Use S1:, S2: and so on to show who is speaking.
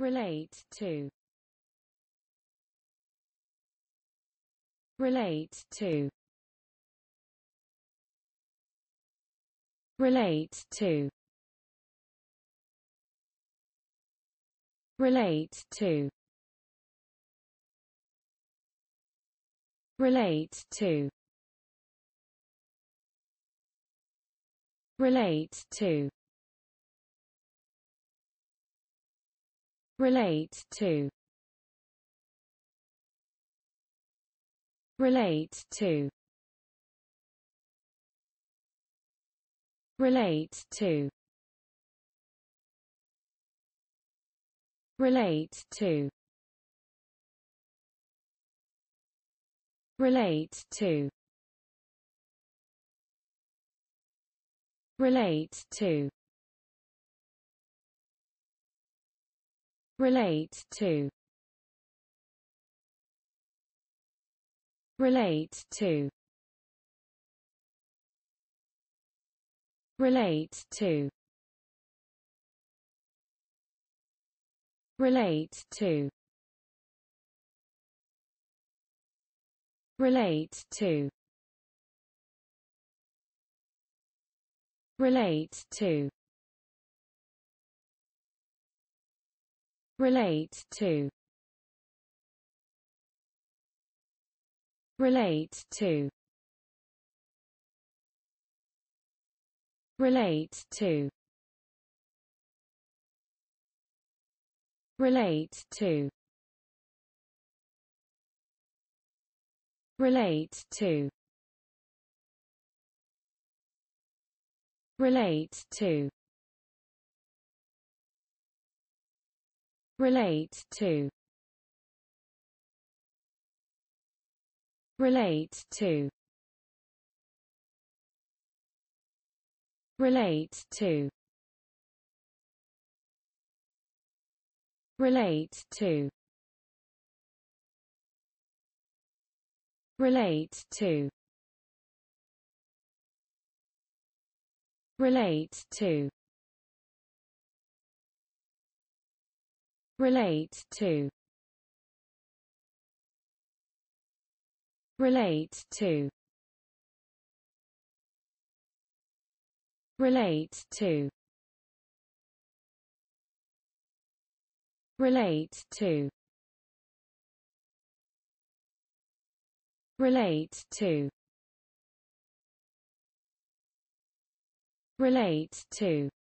S1: relate to relate to relate to relate to relate to relate to relate to relate to relate to relate to relate to relate to relate to relate to relate to relate to relate to relate to relate to relate to relate to relate to relate to relate to relate to relate to relate to relate to relate to relate to relate to relate to relate to relate to relate to relate to